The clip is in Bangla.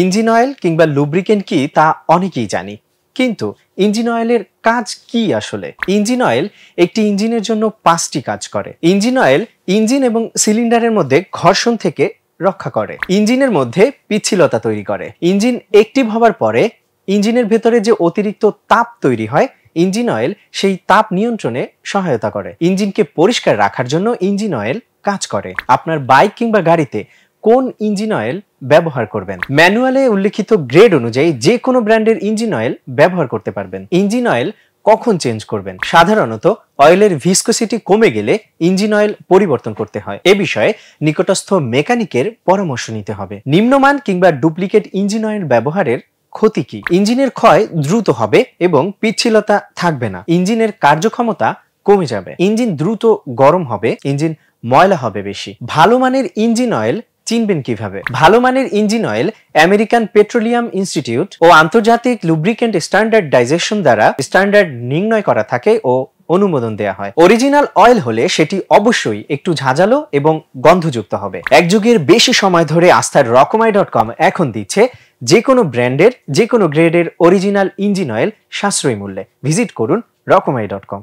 ইঞ্জিন অয়েল কিংবা লুব্রিকেন্ট কি তা অনেকেই জানি কিন্তু ইঞ্জিন অয়েলের কাজ কি আসলে ইঞ্জিন অয়েল একটি ইঞ্জিনের জন্য পাঁচটি কাজ করে ইঞ্জিন অয়েল ইঞ্জিন এবং সিলিন্ডারের মধ্যে ঘর্ষণ থেকে রক্ষা করে ইঞ্জিনের মধ্যে পিচ্ছিলতা তৈরি করে ইঞ্জিন একটিভ হবার পরে ইঞ্জিনের ভেতরে যে অতিরিক্ত তাপ তৈরি হয় ইঞ্জিন অয়েল সেই তাপ নিয়ন্ত্রণে সহায়তা করে ইঞ্জিনকে পরিষ্কার রাখার জন্য ইঞ্জিন অয়েল কাজ করে আপনার বাইক কিংবা গাড়িতে কোন ইঞ্জিন অয়েল ব্যবহার করবেন ম্যানুয়ালে উল্লিখিত গ্রেড অনুযায়ী যে কোনো ব্র্যান্ডের ইঞ্জিন অয়েল ব্যবহার করতে পারবেন ইঞ্জিন অয়েল কখন চেঞ্জ করবেন সাধারণত অয়েলের ভিসকোসিটি কমে গেলে ইঞ্জিন অয়েল পরিবর্তন করতে হয় এ বিষয়ে নিকটস্থ মেকানিকের পরামর্শ নিতে হবে নিম্নমান কিংবা ডুপ্লিকেট ইঞ্জিন অয়েল ব্যবহারের ক্ষতি কি ইঞ্জিনের ক্ষয় দ্রুত হবে এবং পিচ্ছিলতা থাকবে না ইঞ্জিনের কার্যক্ষমতা কমে যাবে ইঞ্জিন দ্রুত গরম হবে ইঞ্জিন ময়লা হবে বেশি ভালো মানের ইঞ্জিন অয়েল চিনবেন কিভাবে ভালো মানের engine oil American petroleum institute ও আন্তর্জাতিক লুব্রিকেন্ট ডাইজেশন দ্বারা স্ট্যান্ডার্ড নির্ণয় করা থাকে ও অনুমোদন দেয়া হয় অরিজিনাল অয়েল হলে সেটি অবশ্যই একটু ঝাঁঝালো এবং গন্ধযুক্ত হবে এক যুগের বেশি সময় ধরে আস্থার রকমাই ডট কম এখন দিচ্ছে যে কোনো ব্র্যান্ডের যে কোনো গ্রেডের অরিজিনাল ইঞ্জিন অয়েল সাশ্রয়ী মূল্যে ভিজিট করুন রকমাই ডট কম